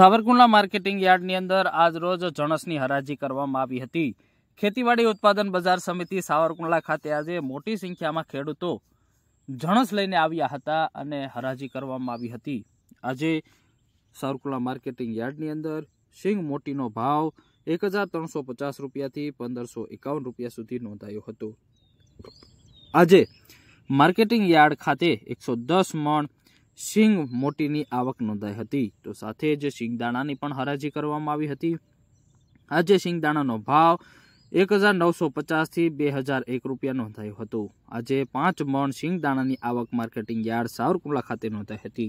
Savarkundla marketing યાર્ડની અંદર આજરોજ જણસની હરાજી કરવામાં આવી હતી ખેતીવાડી ઉત્પાદન બજાર સમિતિ સાવરકુંડલા ખાતે આજે મોટી સંખ્યામાં ખેડૂતો જણસ લઈને આવ્યા હતા અને હરાજી કરવામાં આવી હતી આજે સાવરકુંડલા માર્કેટિંગ યાર્ડની અંદર સિંગ મોટીનો ભાવ એક હજાર ત્રણસો પચાસ રૂપિયાથી પંદરસો એકાવન રૂપિયા સુધી નોંધાયો હતો આજે માર્કેટિંગ યાર્ડ ખાતે એકસો દસ મણ સિંગ મોટીની આવક નોંધાઈ હતી તો સાથે જ સિંગદાણાની પણ હરાજી કરવામાં આવી હતી આજે સિંગદાણાનો ભાવ એક હજાર નવસો પચાસથી બે હજાર એક રૂપિયા નોંધાયો હતો આજે પાંચ મણ સિંગદાણાની આવક માર્કેટિંગ યાર્ડ સાવરકુંડલા ખાતે નોંધાઈ હતી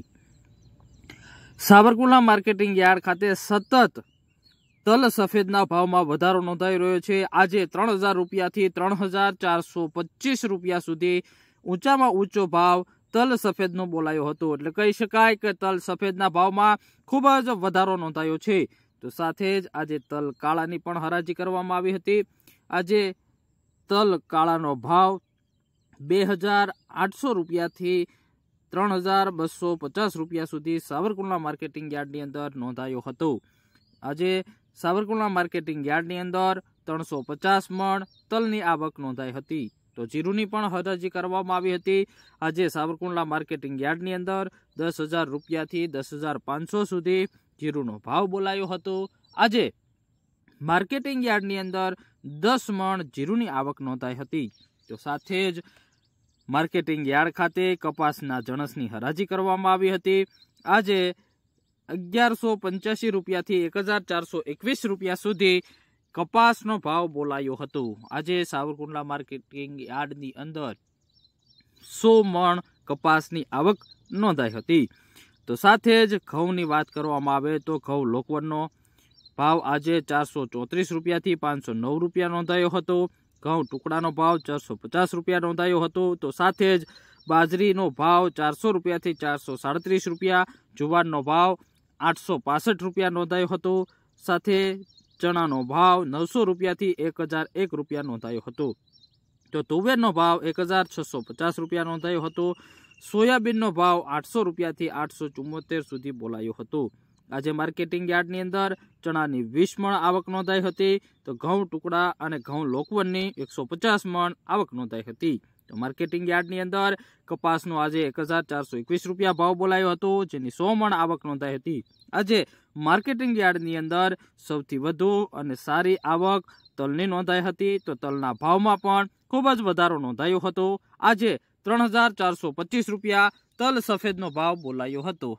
સાવરકુંડલા માર્કેટિંગ યાર્ડ ખાતે સતત તલ સફેદના ભાવમાં વધારો નોંધાઈ રહ્યો છે આજે ત્રણ હજાર રૂપિયાથી ત્રણ હજાર ચારસો પચીસ રૂપિયા સુધી ઊંચામાં ઊંચો ભાવ તલ સફેદનો બોલાયો હતો એટલે કહી શકાય કે તલ સફેદના ભાવમાં ખૂબ જ વધારો નોંધાયો છે તો સાથે જ આજે તલ કાળાની પણ હરાજી કરવામાં આવી હતી આજે તલ કાળાનો ભાવ બે હજાર આઠસો રૂપિયાથી ત્રણ હજાર બસો પચાસ રૂપિયા સુધી સાવરકુંડલા માર્કેટિંગ યાર્ડની અંદર નોંધાયો હતો આજે સાવરકુંડલા માર્કેટિંગ યાર્ડની અંદર ત્રણસો પચાસ મણ તલની આવક નોંધાઈ હતી તો જીરુની પણ હરાજી કરવામાં આવી હતી આજે સાવરકુંડલા માર્કેટિંગ યાર્ડની અંદર દસ હજાર રૂપિયાથી દસ હજાર પાંચસો સુધી જીરુનો ભાવ બોલાયો હતો આજે માર્કેટિંગ યાર્ડની અંદર દસ મણ જીરુંની આવક નોંધાઈ હતી તો સાથે જ માર્કેટિંગ યાર્ડ ખાતે કપાસના જણસની હરાજી કરવામાં આવી હતી આજે અગિયારસો પંચ્યાસી રૂપિયાથી એક હજાર ચારસો એકવીસ રૂપિયા સુધી કપાસનો ભાવ બોલાયો હતો આજે સાવરકુંડલા માર્કેટિંગ યાર્ડની અંદર સો મણ કપાસની આવક નોંધાઈ હતી તો સાથે જ ઘઉંની વાત કરવામાં આવે તો ઘઉં લોકવનનો ભાવ આજે ચારસો ચોત્રીસ રૂપિયાથી પાંચસો નવ રૂપિયા નોંધાયો હતો ઘઉં ટુકડાનો ભાવ ચારસો પચાસ રૂપિયા નોંધાયો હતો તો સાથે જ બાજરીનો ભાવ ચારસો રૂપિયાથી ચારસો સાડત્રીસ રૂપિયા જુવારનો ભાવ આઠસો પાસઠ રૂપિયા નોંધાયો હતો સાથે ચણાનો ભાવ નવસો રૂપિયાથી એક હજાર એક રૂપિયા નોંધાયો હતો તો તુવેરનો ભાવ એક હજાર છસો પચાસ રૂપિયા નોંધાયો હતો સોયાબીનનો ભાવ આઠસો રૂપિયાથી આઠસો ચુમ્મોતેર સુધી બોલાયો હતો આજે માર્કેટિંગ યાર્ડની અંદર ચણાની વીસ મણ આવક નોંધાઈ હતી તો ઘઉં ટુકડા અને ઘઉં લોકવનની એકસો પચાસ મણ આવક નોંધાઈ હતી તો માર્કેટિંગ યાર્ડની અંદર કપાસનો આજે એક રૂપિયા ભાવ બોલાયો હતો જેની સો મણ આવક નોંધાઈ હતી આજે માર્કેટિંગ યાર્ડની અંદર સૌથી વધુ અને સારી આવક તલની નોંધાઈ હતી તો તલના ભાવમાં પણ ખૂબ જ વધારો નોંધાયો હતો આજે ત્રણ રૂપિયા તલ સફેદનો ભાવ બોલાયો હતો